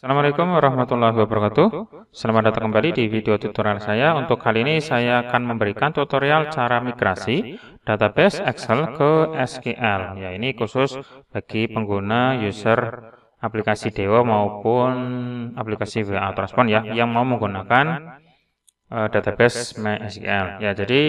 Assalamualaikum warahmatullahi wabarakatuh. Selamat datang kembali di video tutorial saya. Untuk kali ini saya akan memberikan tutorial cara migrasi database Excel ke SQL. Ya, ini khusus bagi pengguna user aplikasi Dewa maupun aplikasi WA Transpon ya, ya yang mau menggunakan eh, eh, database MySQL. Ya, jadi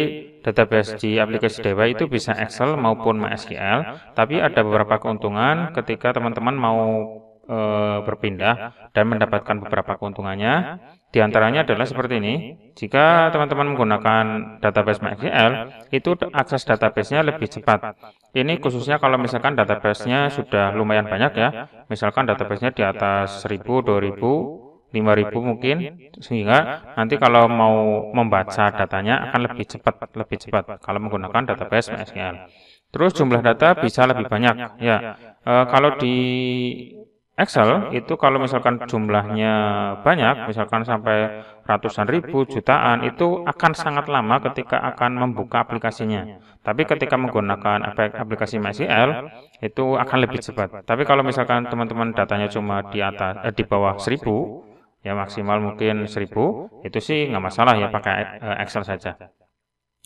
database di aplikasi Dewa itu bisa Excel maupun MySQL, tapi ada beberapa keuntungan ketika teman-teman mau Eh, berpindah dan mendapatkan beberapa keuntungannya. Di antaranya adalah seperti ini. Jika teman-teman menggunakan database MySQL, itu akses databasenya lebih cepat. Ini khususnya kalau misalkan databasenya sudah lumayan banyak ya. ya. Misalkan databasenya di atas 1000, 2000, 5000 mungkin sehingga nanti kalau mau membaca datanya akan lebih cepat lebih cepat kalau menggunakan database MySQL. Terus jumlah data bisa lebih banyak ya. E, kalau di Excel itu kalau misalkan jumlahnya banyak, misalkan sampai ratusan ribu, jutaan, itu akan sangat lama ketika akan membuka aplikasinya. Tapi ketika menggunakan aplikasi MySQL, itu akan lebih cepat. Tapi kalau misalkan teman-teman datanya cuma di atas, eh, di bawah seribu, ya, ya maksimal mungkin seribu, itu sih nggak masalah ya, ya pakai eh, eh, Excel saja.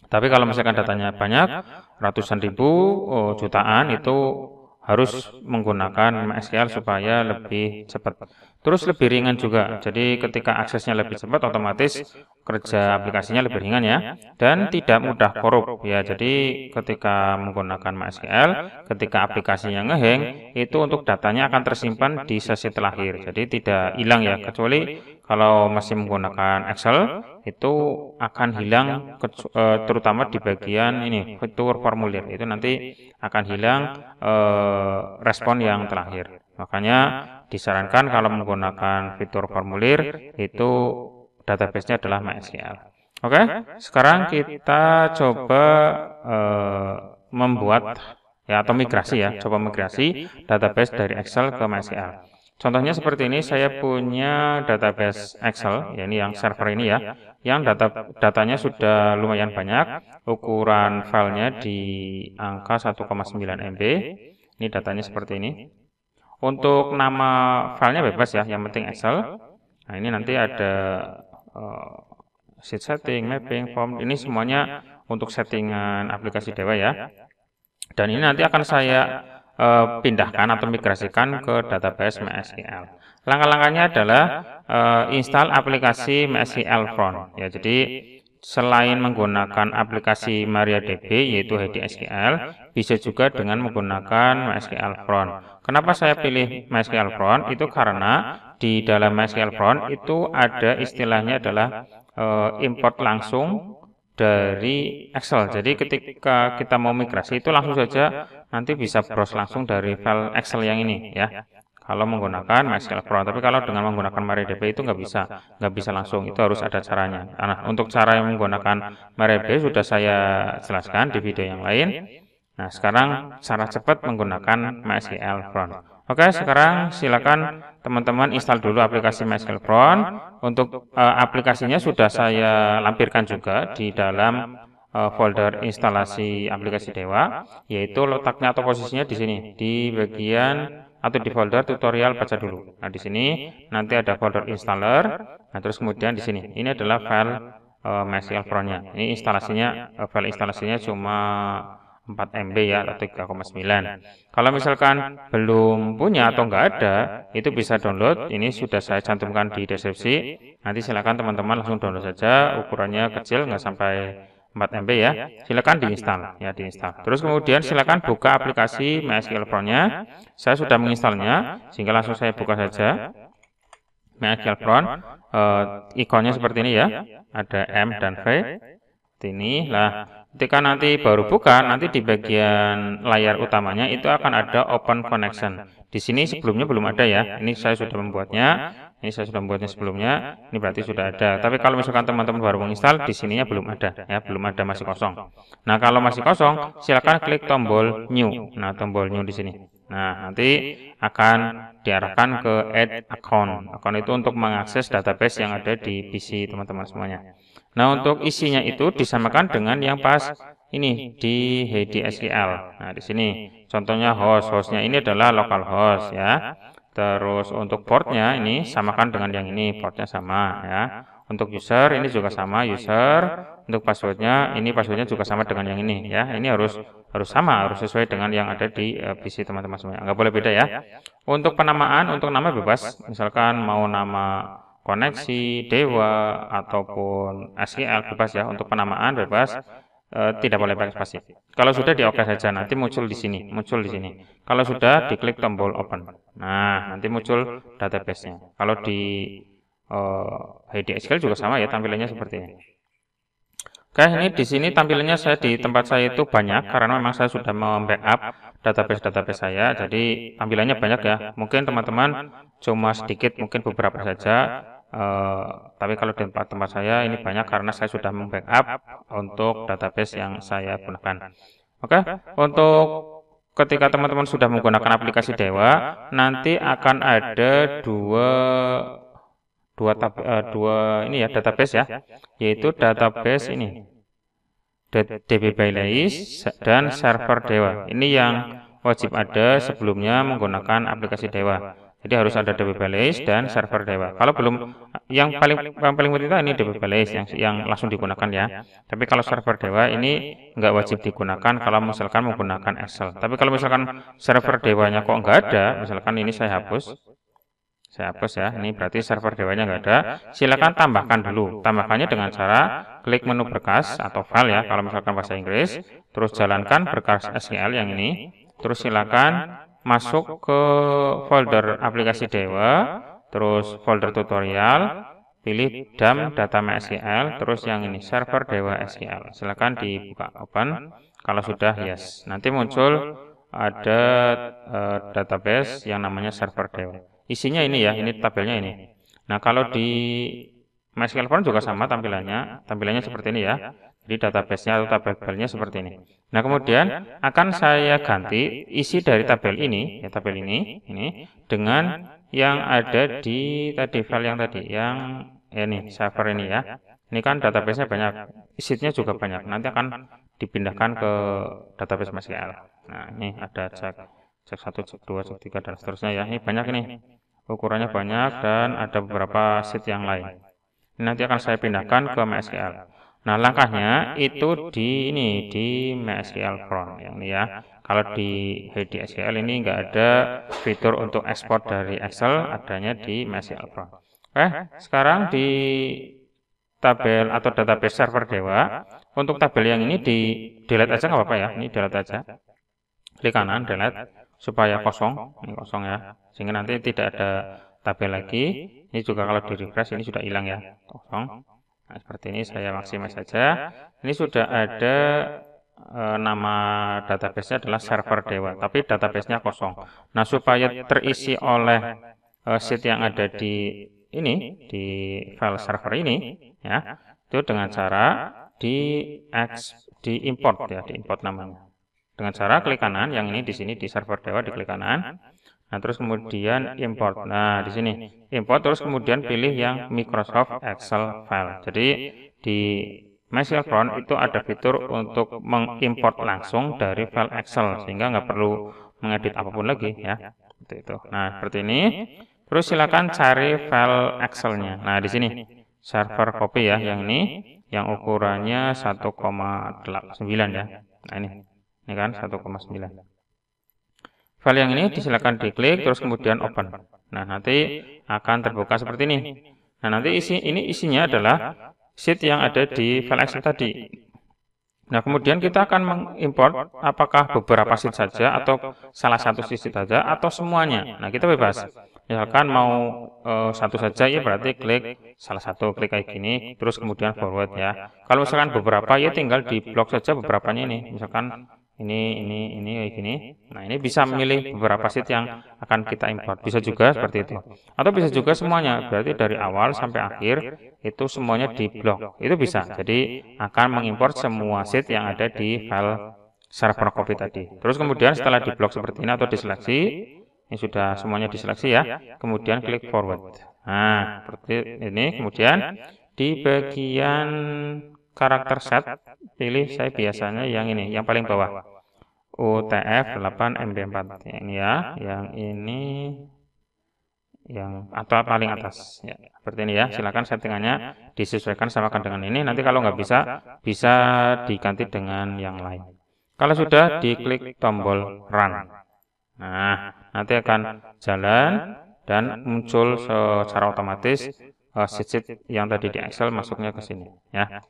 Tapi kalau misalkan datanya banyak, ratusan ribu, oh, jutaan, itu harus menggunakan MySQL supaya lebih cepat. Terus lebih ringan juga. Jadi ketika aksesnya lebih cepat otomatis kerja aplikasinya lebih ringan ya dan tidak mudah korup ya. Jadi ketika menggunakan MySQL, ketika aplikasinya ngeheng itu untuk datanya akan tersimpan di sesi terakhir. Jadi tidak hilang ya kecuali kalau masih menggunakan Excel itu akan hilang eh, terutama di bagian ini fitur formulir itu nanti akan hilang eh, respon yang terakhir. Makanya disarankan kalau menggunakan fitur formulir itu database-nya adalah MySQL. Oke, sekarang kita coba uh, membuat ya atau migrasi ya, coba migrasi database dari Excel ke MySQL. Contohnya seperti ini, saya punya database Excel, ya ini yang server ini ya, yang data datanya sudah lumayan banyak, ukuran filenya di angka 1,9 MB. Ini datanya seperti ini. Untuk nama filenya bebas ya, yang ya, penting Excel. Nah, ini nanti ada uh, sheet setting, mapping, form. Ini semuanya untuk settingan aplikasi ya. Dewa ya. Dan ini nanti akan saya uh, pindahkan atau migrasikan ke database MySQL. Langkah-langkahnya adalah uh, install aplikasi MySQL Front. Ya, ya jadi selain menggunakan aplikasi MariaDB yaitu HDSQL, bisa juga dengan menggunakan MySQL Front. Kenapa saya pilih MySQL Front? Itu karena di dalam MySQL Front itu ada istilahnya adalah eh, import langsung dari Excel. Jadi ketika kita mau migrasi itu langsung saja nanti bisa browse langsung dari file Excel yang ini ya. Kalau menggunakan MySQL Front, tapi kalau dengan menggunakan MariaDB itu nggak bisa, nggak bisa langsung. Itu harus ada caranya. Nah, untuk cara yang menggunakan MariaDB sudah saya jelaskan di video yang lain. Nah, sekarang secara cepat menggunakan MySQL Front. Oke, sekarang silakan teman-teman install dulu aplikasi MySQL Front. Untuk uh, aplikasinya sudah saya lampirkan juga di dalam uh, folder instalasi aplikasi Dewa, yaitu letaknya atau posisinya di sini di bagian atau di folder tutorial baca dulu. Nah, di sini nanti ada folder installer. Nah, terus kemudian di sini ini adalah file uh, eh, MySQL Front-nya. Ini instalasinya uh, file instalasinya cuma 4 MB ya atau 3,9. Kalau misalkan belum punya atau enggak ada, itu bisa download. Ini sudah saya cantumkan di deskripsi. Nanti silakan teman-teman langsung download saja. Ukurannya kecil nggak sampai 4 MB ya. Silakan diinstal ya diinstal. Terus kemudian silakan buka aplikasi MySQL Pro-nya. Saya sudah menginstalnya sehingga langsung saya buka saja. MySQL Pro uh, eh, ikonnya seperti ini ya. Ada M dan V ini lah ketika nanti baru buka nanti di bagian layar utamanya itu akan ada open connection di sini sebelumnya belum ada ya ini saya sudah membuatnya ini saya sudah membuatnya sebelumnya ini berarti sudah ada tapi kalau misalkan teman-teman baru menginstal di sininya belum ada ya belum ada masih kosong nah kalau masih kosong silakan klik tombol new nah tombol new di sini nah nanti akan diarahkan ke add account account itu untuk mengakses database yang ada di PC teman-teman semuanya Nah, untuk isinya itu disamakan dengan yang pas ini di SQL. Nah, di sini contohnya host. Hostnya ini adalah local host ya. Terus untuk portnya ini samakan dengan yang ini, portnya sama ya. Untuk user ini juga sama user. Untuk passwordnya ini passwordnya juga sama dengan yang ini ya. Ini harus harus sama, harus sesuai dengan yang ada di eh, PC teman-teman semuanya. Enggak boleh beda ya. Untuk penamaan, untuk nama bebas. Misalkan mau nama koneksi, dewa, ataupun SQL ya bebas ya untuk penamaan bebas eh, eh, tidak boleh pakai spasi. Kalau sudah di OK saja nanti muncul di sini, muncul di sini. Kalau sudah diklik tombol open. Nah, nah, nanti muncul database-nya. Kalau di HD eh, SQL juga sama ya, ya tampilannya seperti ini. Oke, ini nah, di sini tampilannya saya di tempat saya itu banyak karena memang saya sudah membackup database-database saya, jadi tampilannya banyak ya. ya. Mungkin teman-teman cuma sedikit, mungkin beberapa saja Eh, tapi kalau di tempat tempat saya ini banyak karena saya sudah membackup untuk database yang saya gunakan. Oke, okay? untuk ketika teman-teman sudah menggunakan aplikasi Dewa, nanti akan ada dua dua tab, uh, dua ini ya database ya, yaitu database ini DB Bailais dan server Dewa. Ini yang wajib ada sebelumnya menggunakan aplikasi Dewa. Jadi harus ada DB dan server Dewa. Kalau belum yang paling yang paling penting ini DB yang yang langsung ya. digunakan ya. Tapi kalau server Dewa ini nggak wajib digunakan kalau misalkan menggunakan Excel. Tapi kalau misalkan server Dewanya kok nggak ada, misalkan ini saya hapus. Saya hapus ya. Ini berarti server Dewanya nggak ada. Silakan tambahkan dulu. Tambahkannya dengan cara klik menu berkas atau file ya kalau misalkan bahasa Inggris, terus jalankan berkas SQL yang ini, terus silakan masuk ke folder aplikasi Dewa, terus folder tutorial, pilih dam data MySQL, terus yang ini server Dewa SQL. Silakan dibuka open. Kalau sudah yes, nanti muncul eh, ada uh, database yang namanya server Dewa. Isinya ini ya, ini tabelnya ini. Nah, kalau di MySQL Form juga sama tampilannya, tampilannya seperti ini ya. ya. Jadi nya atau tabelnya seperti ini. Nah kemudian akan saya ganti isi dari tabel ini, ya tabel ini, ini dengan yang ada di tadi file yang tadi, yang ya ini server ini ya. Ini kan database nya banyak, isinya juga banyak. Nanti akan dipindahkan ke database MySQL. Nah ini ada cek cek satu, cek dua, cek tiga dan seterusnya ya. Ini banyak ini, ukurannya banyak dan ada beberapa sheet yang lain. Ini nanti akan saya pindahkan ke MySQL. Nah, langkahnya itu di ini di MySQL Front yang ini ya. ya. Kalau di HDSQL ini nggak ada fitur untuk ekspor dari Excel, adanya di MySQL Front. Oke, sekarang di tabel atau database server Dewa, untuk tabel yang ini di delete aja nggak apa-apa ya, ini delete aja. Klik kanan delete supaya kosong, ini kosong ya. Sehingga nanti tidak ada tabel lagi. Ini juga kalau di refresh ini sudah hilang ya, kosong. Nah, seperti ini saya maksimal saja. Ini sudah ada e, nama databasenya adalah server dewa, tapi database-nya kosong. Nah, nah, supaya terisi oleh e, eh, eh, sheet yang ada di ini, di file server ini, ya. ya, itu dengan cara di X, di import ya, di ya. import namanya. Dengan cara klik kanan, yang ini di sini di server dewa di klik kanan, Nah, terus kemudian import. Nah, di nah, sini import terus kemudian pilih yang Microsoft Excel file. Jadi di Front itu ada fitur untuk mengimport langsung dari file Excel sehingga nggak perlu mengedit apapun ya. lagi ya. Seperti itu. Nah, nah seperti ini. Terus silakan cari file Excel-nya. Nah, di nah, sini server copy ya yang ini yang ukurannya 1,9 ya. Nah, ini. Ini kan 1,9. File yang ini disilakan diklik terus kemudian open. Nah, nanti akan terbuka seperti ini. Nah, nanti isi ini isinya adalah sheet yang ada di file Excel tadi. Nah, kemudian kita akan mengimpor apakah beberapa sheet saja atau salah satu sheet saja atau semuanya. Nah, kita bebas. Misalkan mau uh, satu saja ya berarti klik salah satu klik kayak gini terus kemudian forward ya. Kalau misalkan beberapa ya tinggal di blok saja beberapa ini. Misalkan ini ini ini kayak gini. Nah, ini bisa memilih beberapa seat yang akan kita import. Bisa juga seperti itu. Atau bisa juga semuanya. Berarti dari awal sampai akhir itu semuanya di blok. Itu bisa. Jadi akan mengimpor semua seat yang ada di file server copy tadi. Terus kemudian setelah di blok ya, ya. ya. nah, nah, seperti ini atau diseleksi, ini sudah semuanya diseleksi ya. Kemudian klik forward. Nah, seperti ini. Kemudian di bagian karakter set, pilih saya biasanya yang ini, yang paling bawah. UTF 8 MB4 yang ini ya, yang ini yang atau paling atas ya. Seperti ini ya, ya silakan settingannya disesuaikan sama dengan ini. Nanti kalau nggak bisa bisa diganti dengan yang lain. Kalau sudah diklik tombol run. Nah, nah, nanti akan jalan dan muncul secara otomatis uh, sheet yang tadi di Excel masuknya ke sini ya. ya.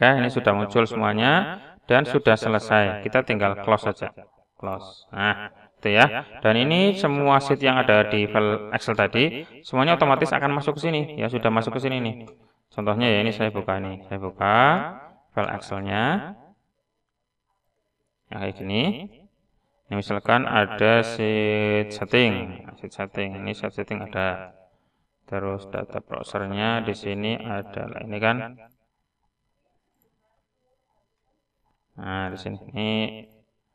Oke, ini sudah muncul semuanya dan sudah selesai. Kita tinggal close saja. Close. Nah, itu ya. Dan ini semua sheet yang ada di file Excel tadi, semuanya otomatis akan masuk ke sini. Ya, sudah masuk ke sini nih. Contohnya ya ini saya buka nih. Saya buka file Excelnya. Nah, kayak gini. Ini misalkan ada sheet setting, nah, sheet setting. Ini sheet setting ada. Terus data browsernya di sini ada. Ini kan Nah, di sini. Ini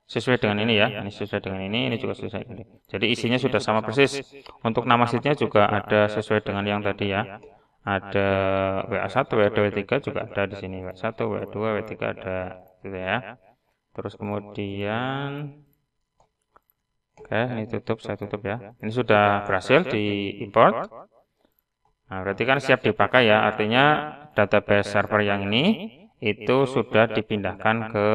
sesuai dengan ini ya. Ini sesuai dengan ini, ini juga sesuai dengan ini. Jadi isinya sudah sama persis. Untuk nama sheetnya juga ada sesuai dengan yang tadi ya. Ada WA1, WA2, WA3 juga ada di sini. WA1, WA2, WA3 ada gitu ya. Terus kemudian Oke, ini tutup, saya tutup ya. Ini sudah berhasil di import. Nah, berarti kan siap dipakai ya. Artinya database server yang ini itu sudah dipindahkan ke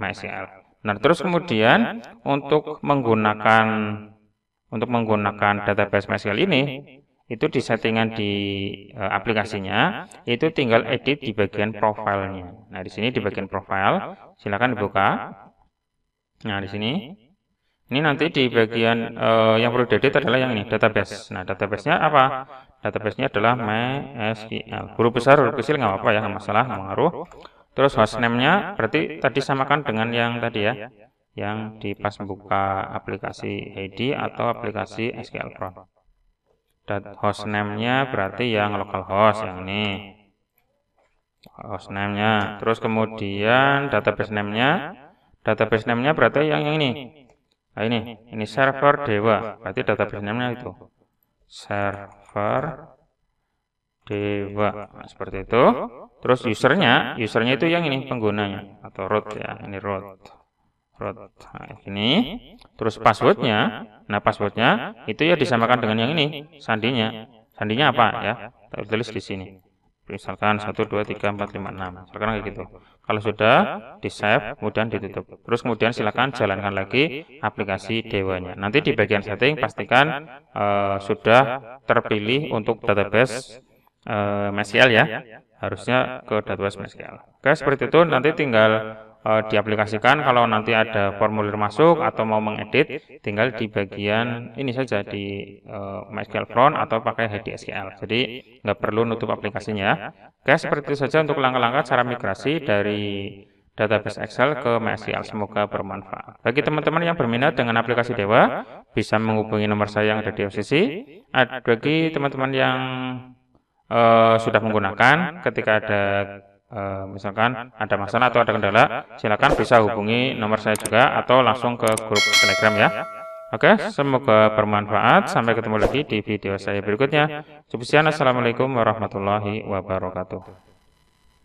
MySQL. Nah, nah, terus kemudian untuk menggunakan untuk menggunakan database MySQL ini itu di settingan eh, di uh, aplikasinya itu tinggal edit di bagian profilnya. Nah, di nah, sini di bagian profile silakan dibuka. Nah, nah di sini ini nanti di bagian uh, yang perlu eh, diedit adalah yang ini database. Nah, database-nya apa? database-nya adalah MySQL. Huruf besar, huruf kecil nggak apa-apa ya, nggak masalah, nggak mengaruh. Terus hostname-nya berarti tadi samakan dengan yang tadi ya, yang di pas buka aplikasi ID atau aplikasi SQL Pro. Dan hostname-nya berarti yang localhost yang ini. Hostname-nya. Terus kemudian database name-nya, database name-nya berarti yang, yang ini. Nah, ini, ini server dewa, berarti database name-nya itu. Server server, Dewa nah, seperti itu. Terus usernya, usernya itu yang ini penggunanya atau root ya, ini root. Root. Nah, ini. Terus passwordnya, nah passwordnya ya itu ya disamakan dengan yang ini, sandinya. Sandinya apa ya? ya? tulis di sini misalkan 1 2 3 4 5 6 misalkan kayak gitu kalau sudah di save kemudian ditutup terus kemudian silakan jalankan lagi aplikasi dewanya nanti di bagian setting pastikan uh, sudah terpilih untuk database uh, eh, MySQL ya harusnya ke database MySQL oke seperti itu nanti tinggal uh, diaplikasikan kalau nanti ada formulir masuk atau mau mengedit tinggal di bagian ini saja di uh, MySQL front atau pakai HDSQL jadi nggak perlu nutup aplikasinya ya. oke seperti itu saja untuk langkah-langkah cara migrasi dari database Excel ke MySQL semoga bermanfaat bagi teman-teman yang berminat dengan aplikasi Dewa bisa menghubungi nomor saya yang ada di OCC bagi teman-teman yang uh, sudah menggunakan ketika ada uh, misalkan ada masalah atau ada kendala, silakan bisa hubungi nomor saya juga atau langsung ke grup Telegram ya. Oke, semoga bermanfaat. Sampai ketemu lagi di video saya berikutnya. Cukup sekian. Assalamualaikum warahmatullahi wabarakatuh.